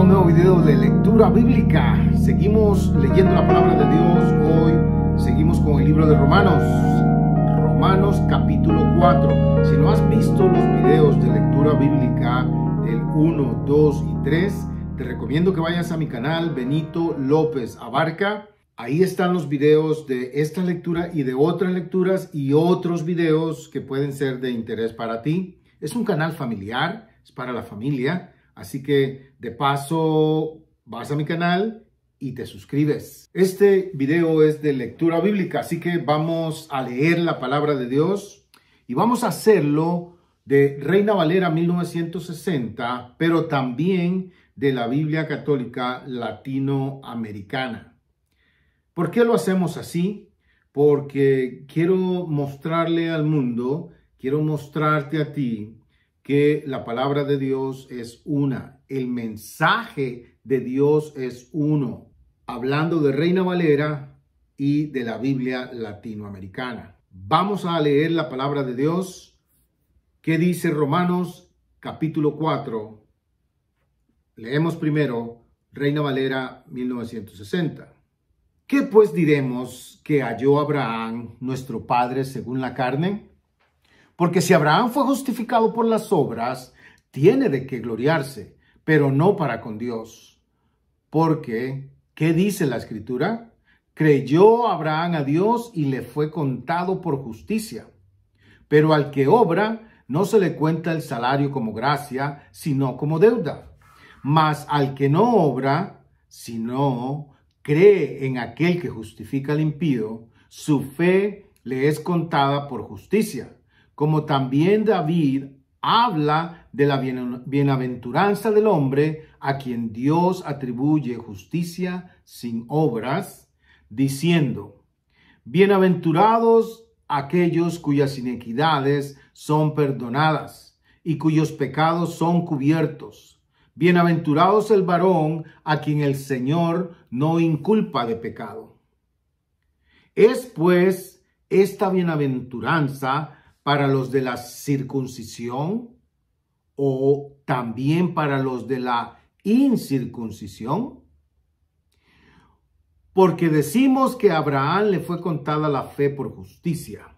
un nuevo video de lectura bíblica. Seguimos leyendo la palabra de Dios. Hoy seguimos con el libro de Romanos. Romanos capítulo 4. Si no has visto los videos de lectura bíblica del 1, 2 y 3, te recomiendo que vayas a mi canal Benito López Abarca. Ahí están los videos de esta lectura y de otras lecturas y otros videos que pueden ser de interés para ti. Es un canal familiar, es para la familia Así que de paso vas a mi canal y te suscribes. Este video es de lectura bíblica, así que vamos a leer la palabra de Dios y vamos a hacerlo de Reina Valera 1960, pero también de la Biblia Católica Latinoamericana. ¿Por qué lo hacemos así? Porque quiero mostrarle al mundo, quiero mostrarte a ti que la palabra de Dios es una, el mensaje de Dios es uno, hablando de Reina Valera y de la Biblia latinoamericana. Vamos a leer la palabra de Dios ¿Qué dice Romanos capítulo 4. Leemos primero Reina Valera 1960. ¿Qué pues diremos que halló Abraham, nuestro padre, según la carne? Porque si Abraham fue justificado por las obras, tiene de qué gloriarse, pero no para con Dios. Porque, ¿qué dice la escritura? Creyó Abraham a Dios y le fue contado por justicia. Pero al que obra, no se le cuenta el salario como gracia, sino como deuda. Mas al que no obra, sino cree en aquel que justifica al impío, su fe le es contada por justicia como también David habla de la bienaventuranza del hombre a quien Dios atribuye justicia sin obras, diciendo, bienaventurados aquellos cuyas inequidades son perdonadas y cuyos pecados son cubiertos. Bienaventurados el varón a quien el Señor no inculpa de pecado. Es pues esta bienaventuranza para los de la circuncisión o también para los de la incircuncisión? Porque decimos que a Abraham le fue contada la fe por justicia.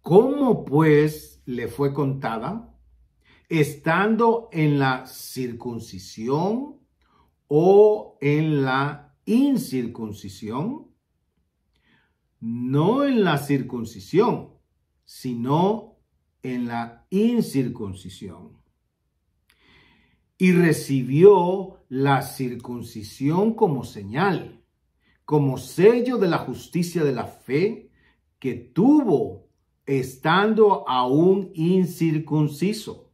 ¿Cómo pues le fue contada? Estando en la circuncisión o en la incircuncisión, no en la circuncisión, sino en la incircuncisión. Y recibió la circuncisión como señal, como sello de la justicia de la fe que tuvo estando aún incircunciso,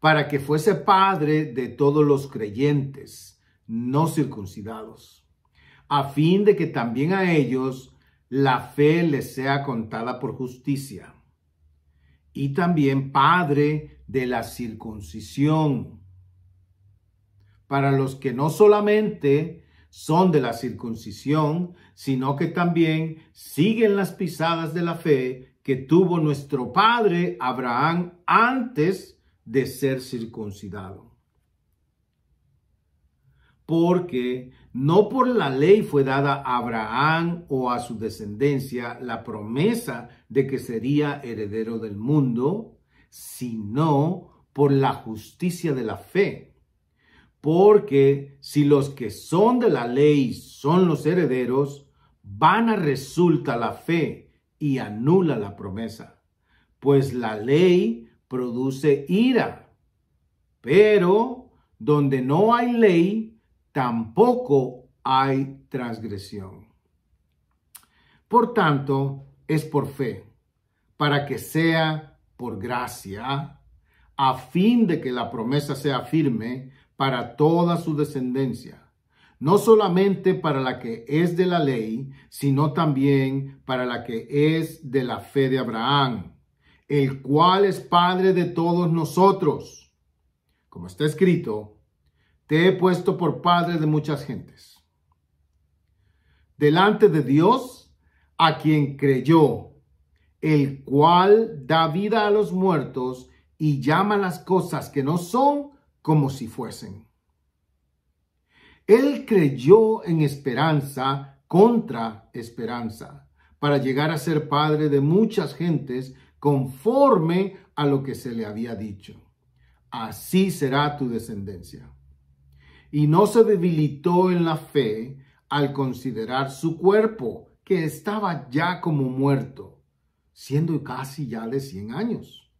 para que fuese padre de todos los creyentes no circuncidados, a fin de que también a ellos la fe les sea contada por justicia. Y también Padre de la circuncisión, para los que no solamente son de la circuncisión, sino que también siguen las pisadas de la fe que tuvo nuestro padre Abraham antes de ser circuncidado. Porque no por la ley fue dada a Abraham o a su descendencia la promesa de que sería heredero del mundo, sino por la justicia de la fe. Porque si los que son de la ley son los herederos, vana resulta la fe y anula la promesa. Pues la ley produce ira. Pero donde no hay ley, tampoco hay transgresión. Por tanto, es por fe, para que sea por gracia, a fin de que la promesa sea firme para toda su descendencia, no solamente para la que es de la ley, sino también para la que es de la fe de Abraham, el cual es Padre de todos nosotros. Como está escrito, te he puesto por padre de muchas gentes. Delante de Dios, a quien creyó, el cual da vida a los muertos y llama las cosas que no son como si fuesen. Él creyó en esperanza contra esperanza para llegar a ser padre de muchas gentes conforme a lo que se le había dicho. Así será tu descendencia y no se debilitó en la fe al considerar su cuerpo, que estaba ya como muerto, siendo casi ya de 100 años,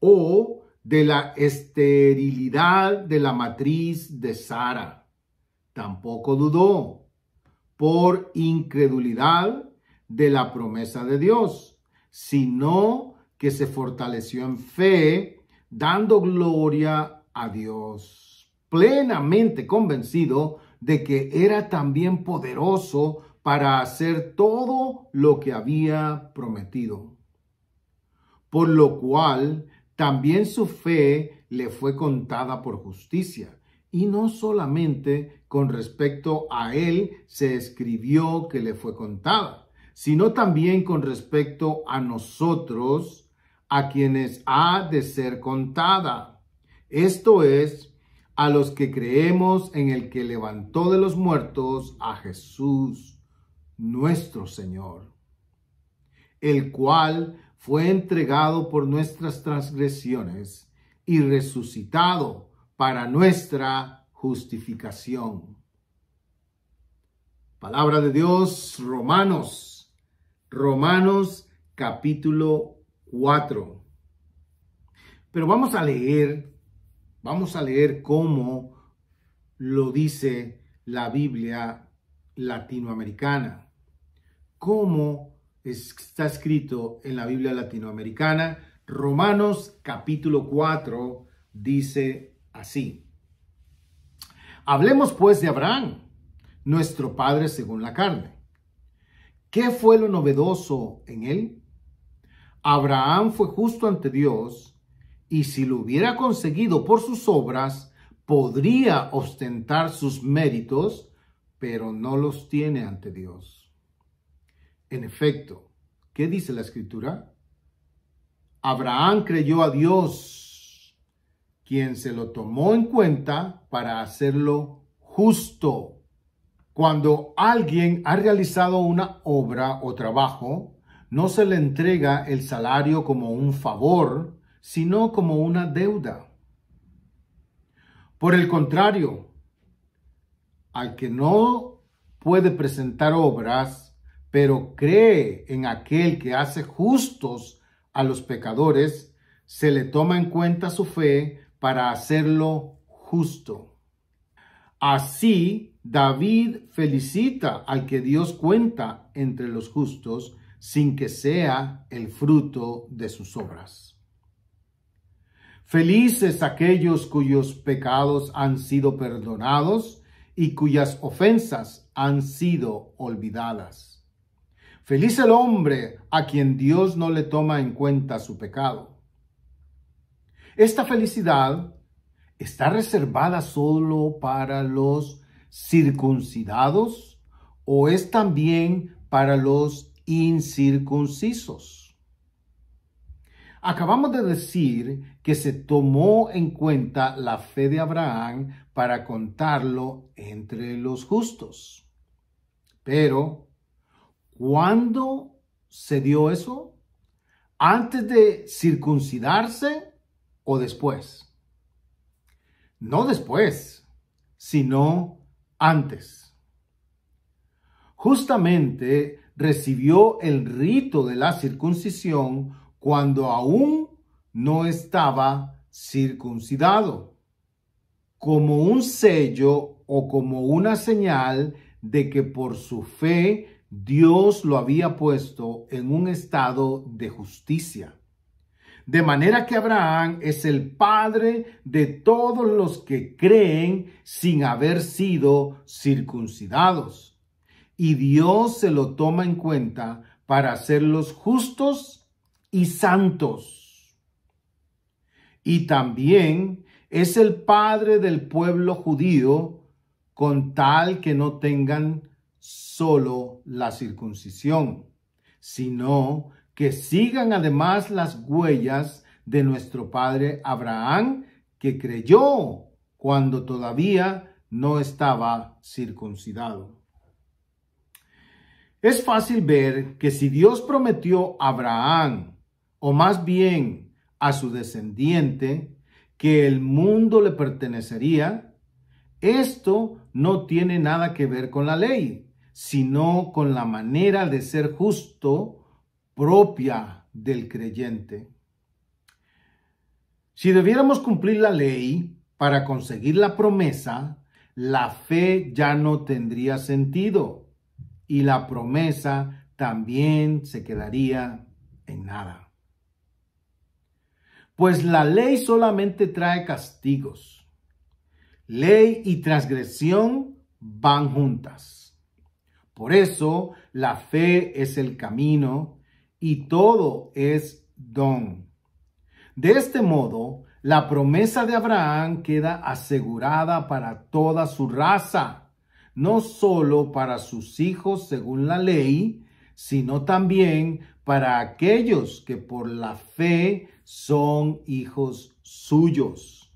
o de la esterilidad de la matriz de Sara. Tampoco dudó por incredulidad de la promesa de Dios, sino que se fortaleció en fe, dando gloria a Dios plenamente convencido de que era también poderoso para hacer todo lo que había prometido. Por lo cual también su fe le fue contada por justicia. Y no solamente con respecto a él se escribió que le fue contada, sino también con respecto a nosotros, a quienes ha de ser contada. Esto es, a los que creemos en el que levantó de los muertos a Jesús, nuestro Señor, el cual fue entregado por nuestras transgresiones y resucitado para nuestra justificación. Palabra de Dios, Romanos, Romanos capítulo 4. Pero vamos a leer Vamos a leer cómo lo dice la Biblia latinoamericana. Cómo está escrito en la Biblia latinoamericana. Romanos capítulo 4 dice así. Hablemos pues de Abraham, nuestro padre según la carne. ¿Qué fue lo novedoso en él? Abraham fue justo ante Dios y si lo hubiera conseguido por sus obras, podría ostentar sus méritos, pero no los tiene ante Dios. En efecto, ¿qué dice la escritura? Abraham creyó a Dios, quien se lo tomó en cuenta para hacerlo justo. Cuando alguien ha realizado una obra o trabajo, no se le entrega el salario como un favor, sino como una deuda. Por el contrario, al que no puede presentar obras, pero cree en aquel que hace justos a los pecadores, se le toma en cuenta su fe para hacerlo justo. Así, David felicita al que Dios cuenta entre los justos sin que sea el fruto de sus obras. Felices aquellos cuyos pecados han sido perdonados y cuyas ofensas han sido olvidadas. Feliz el hombre a quien Dios no le toma en cuenta su pecado. Esta felicidad está reservada solo para los circuncidados o es también para los incircuncisos. Acabamos de decir que se tomó en cuenta la fe de Abraham para contarlo entre los justos. Pero, ¿cuándo se dio eso? ¿Antes de circuncidarse o después? No después, sino antes. Justamente recibió el rito de la circuncisión cuando aún no estaba circuncidado, como un sello o como una señal de que por su fe Dios lo había puesto en un estado de justicia. De manera que Abraham es el padre de todos los que creen sin haber sido circuncidados. Y Dios se lo toma en cuenta para hacerlos justos y santos y también es el padre del pueblo judío con tal que no tengan solo la circuncisión, sino que sigan además las huellas de nuestro padre Abraham, que creyó cuando todavía no estaba circuncidado. Es fácil ver que si Dios prometió a Abraham, o más bien a su descendiente que el mundo le pertenecería, esto no tiene nada que ver con la ley, sino con la manera de ser justo propia del creyente. Si debiéramos cumplir la ley para conseguir la promesa, la fe ya no tendría sentido y la promesa también se quedaría en nada pues la ley solamente trae castigos. Ley y transgresión van juntas. Por eso la fe es el camino y todo es don. De este modo, la promesa de Abraham queda asegurada para toda su raza, no solo para sus hijos según la ley, sino también para aquellos que por la fe son hijos suyos.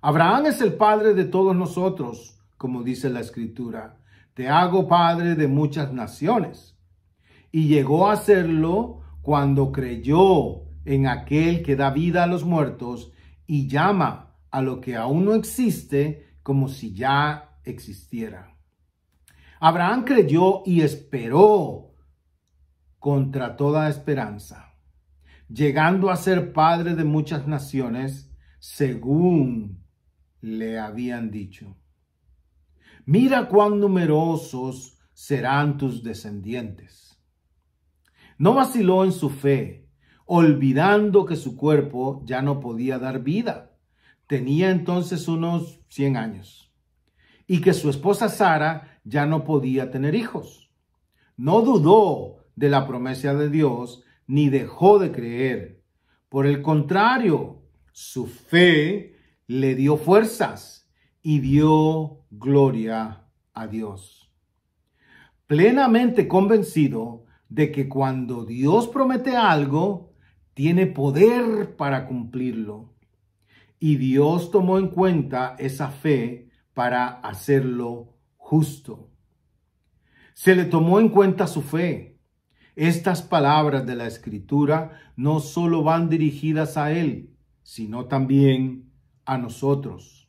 Abraham es el padre de todos nosotros, como dice la escritura. Te hago padre de muchas naciones. Y llegó a serlo cuando creyó en aquel que da vida a los muertos y llama a lo que aún no existe como si ya existiera. Abraham creyó y esperó contra toda esperanza llegando a ser padre de muchas naciones, según le habían dicho. Mira cuán numerosos serán tus descendientes. No vaciló en su fe, olvidando que su cuerpo ya no podía dar vida. Tenía entonces unos 100 años y que su esposa Sara ya no podía tener hijos. No dudó de la promesa de Dios ni dejó de creer. Por el contrario, su fe le dio fuerzas y dio gloria a Dios. Plenamente convencido de que cuando Dios promete algo, tiene poder para cumplirlo. Y Dios tomó en cuenta esa fe para hacerlo justo. Se le tomó en cuenta su fe estas palabras de la Escritura no solo van dirigidas a Él, sino también a nosotros.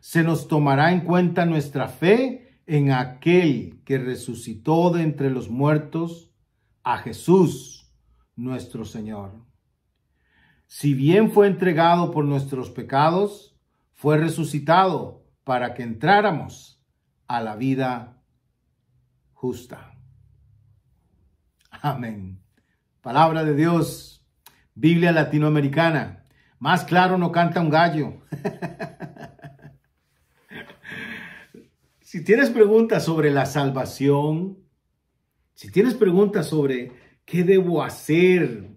Se nos tomará en cuenta nuestra fe en aquel que resucitó de entre los muertos, a Jesús, nuestro Señor. Si bien fue entregado por nuestros pecados, fue resucitado para que entráramos a la vida justa. Amén. Palabra de Dios, Biblia latinoamericana. Más claro no canta un gallo. si tienes preguntas sobre la salvación, si tienes preguntas sobre qué debo hacer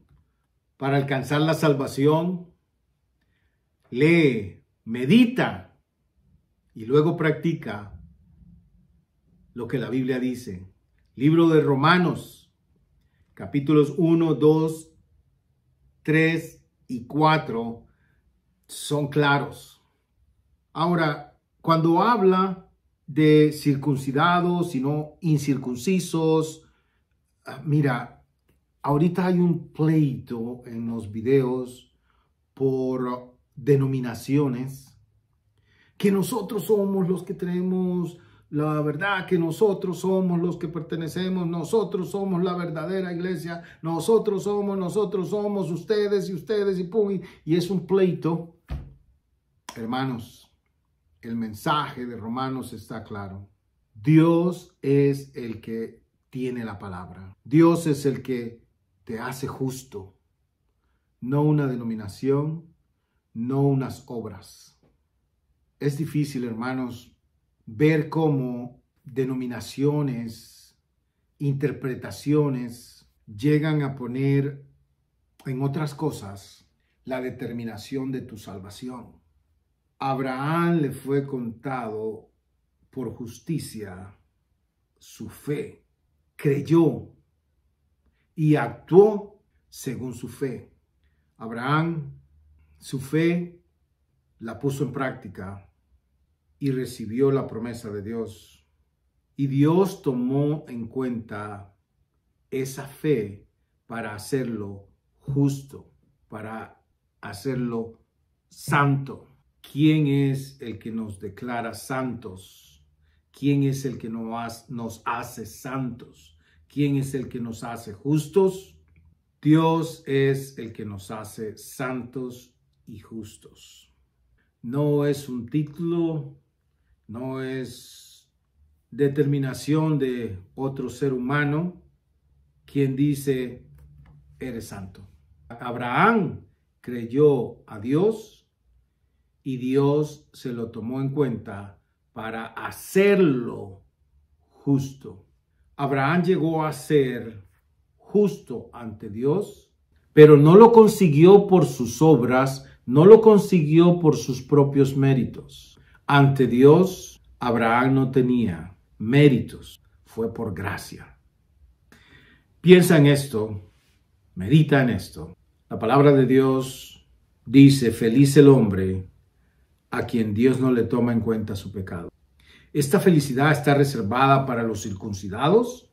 para alcanzar la salvación, lee, medita y luego practica lo que la Biblia dice. Libro de Romanos capítulos 1, 2, 3 y 4 son claros. Ahora, cuando habla de circuncidados y no incircuncisos, ah, mira, ahorita hay un pleito en los videos por denominaciones, que nosotros somos los que tenemos la verdad que nosotros somos los que pertenecemos, nosotros somos la verdadera iglesia, nosotros somos, nosotros somos, ustedes y ustedes y pum, y es un pleito. Hermanos, el mensaje de Romanos está claro. Dios es el que tiene la palabra. Dios es el que te hace justo, no una denominación, no unas obras. Es difícil, hermanos, ver cómo denominaciones, interpretaciones llegan a poner en otras cosas la determinación de tu salvación. Abraham le fue contado por justicia su fe, creyó y actuó según su fe. Abraham, su fe la puso en práctica y recibió la promesa de Dios. Y Dios tomó en cuenta esa fe para hacerlo justo, para hacerlo santo. ¿Quién es el que nos declara santos? ¿Quién es el que nos hace santos? ¿Quién es el que nos hace justos? Dios es el que nos hace santos y justos. No es un título, no es determinación de otro ser humano quien dice, eres santo. Abraham creyó a Dios y Dios se lo tomó en cuenta para hacerlo justo. Abraham llegó a ser justo ante Dios, pero no lo consiguió por sus obras, no lo consiguió por sus propios méritos. Ante Dios, Abraham no tenía méritos, fue por gracia. Piensa en esto, medita en esto. La palabra de Dios dice, feliz el hombre a quien Dios no le toma en cuenta su pecado. ¿Esta felicidad está reservada para los circuncidados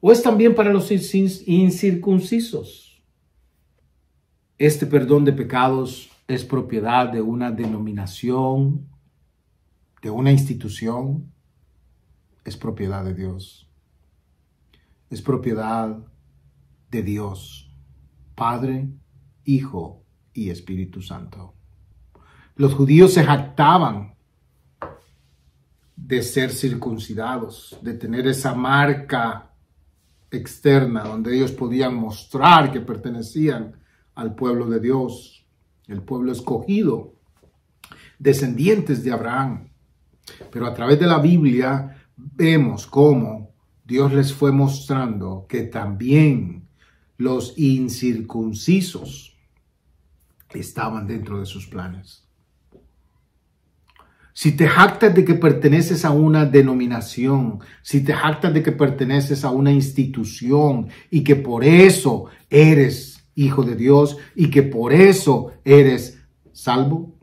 o es también para los incircuncisos? Este perdón de pecados es propiedad de una denominación de una institución es propiedad de Dios. Es propiedad de Dios, Padre, Hijo y Espíritu Santo. Los judíos se jactaban de ser circuncidados, de tener esa marca externa donde ellos podían mostrar que pertenecían al pueblo de Dios, el pueblo escogido, descendientes de Abraham. Pero a través de la Biblia vemos cómo Dios les fue mostrando que también los incircuncisos estaban dentro de sus planes. Si te jactas de que perteneces a una denominación, si te jactas de que perteneces a una institución y que por eso eres hijo de Dios y que por eso eres salvo,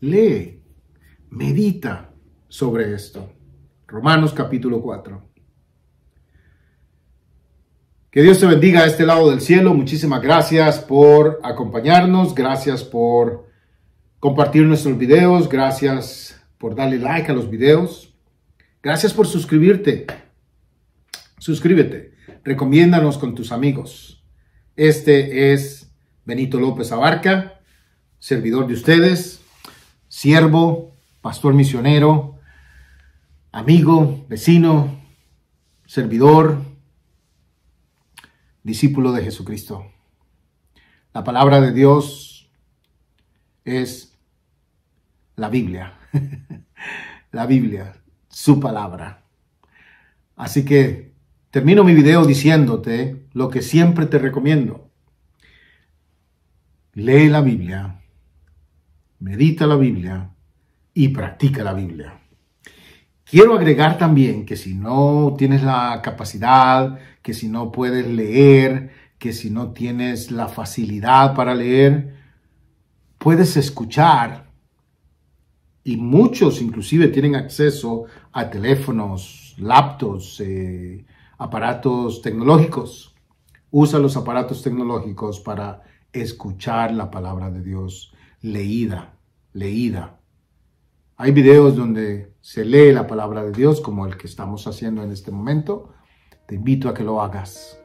lee, medita sobre esto. Romanos capítulo 4. Que Dios te bendiga a este lado del cielo. Muchísimas gracias por acompañarnos. Gracias por compartir nuestros videos. Gracias por darle like a los videos. Gracias por suscribirte. Suscríbete. Recomiéndanos con tus amigos. Este es Benito López Abarca, servidor de ustedes, siervo, pastor misionero amigo, vecino, servidor, discípulo de Jesucristo. La palabra de Dios es la Biblia, la Biblia, su palabra. Así que termino mi video diciéndote lo que siempre te recomiendo. Lee la Biblia, medita la Biblia y practica la Biblia. Quiero agregar también que si no tienes la capacidad, que si no puedes leer, que si no tienes la facilidad para leer, puedes escuchar. Y muchos inclusive tienen acceso a teléfonos, laptops, eh, aparatos tecnológicos. Usa los aparatos tecnológicos para escuchar la palabra de Dios leída, leída. Hay videos donde se lee la palabra de Dios, como el que estamos haciendo en este momento. Te invito a que lo hagas.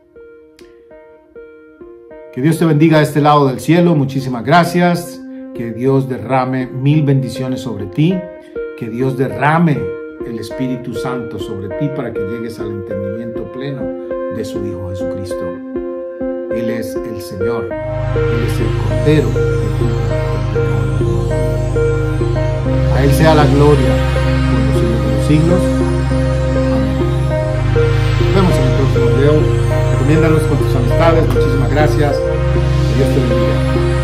Que Dios te bendiga a este lado del cielo. Muchísimas gracias. Que Dios derrame mil bendiciones sobre ti. Que Dios derrame el Espíritu Santo sobre ti para que llegues al entendimiento pleno de su Hijo Jesucristo. Él es el Señor. Él es el Cordero de tu él sea la gloria por los siglos los siglos. Nos vemos en el próximo video. Recomiéndanos con tus amistades. Muchísimas gracias. Dios te bendiga.